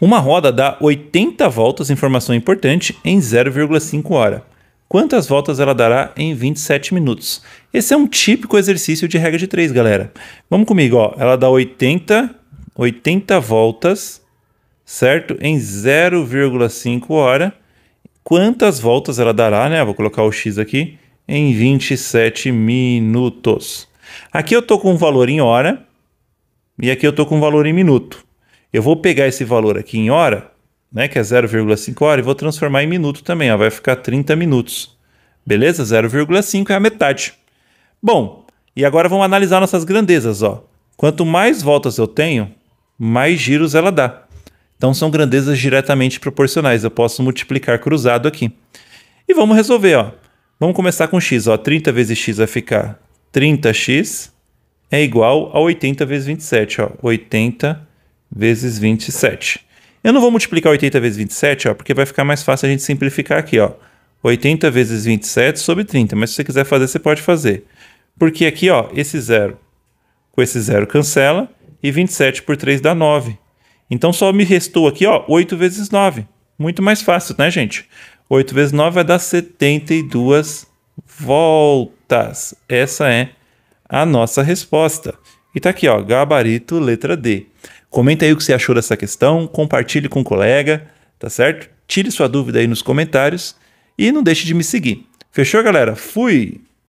Uma roda dá 80 voltas, informação importante, em 0,5 hora. Quantas voltas ela dará em 27 minutos? Esse é um típico exercício de regra de 3, galera. Vamos comigo, ó. Ela dá 80, 80 voltas, certo? Em 0,5 hora. Quantas voltas ela dará, né? Vou colocar o x aqui em 27 minutos. Aqui eu tô com um valor em hora e aqui eu tô com um valor em minuto. Eu vou pegar esse valor aqui em hora, né, que é 0,5 hora, e vou transformar em minuto também. Ó, vai ficar 30 minutos. Beleza? 0,5 é a metade. Bom, e agora vamos analisar nossas grandezas. Ó. Quanto mais voltas eu tenho, mais giros ela dá. Então são grandezas diretamente proporcionais. Eu posso multiplicar cruzado aqui. E vamos resolver. Ó. Vamos começar com x. Ó. 30 vezes x vai ficar 30x é igual a 80 vezes 27. Ó. 80 vezes 27. Eu não vou multiplicar 80 vezes 27, ó, porque vai ficar mais fácil a gente simplificar aqui. Ó. 80 vezes 27 sobre 30, mas se você quiser fazer, você pode fazer. Porque aqui, ó, esse zero com esse zero cancela e 27 por 3 dá 9. Então só me restou aqui, ó, 8 vezes 9. Muito mais fácil, né, gente? 8 vezes 9 vai dar 72 voltas. Essa é a nossa resposta. E tá aqui, ó, gabarito letra D. Comenta aí o que você achou dessa questão, compartilhe com o um colega, tá certo? Tire sua dúvida aí nos comentários e não deixe de me seguir. Fechou, galera? Fui!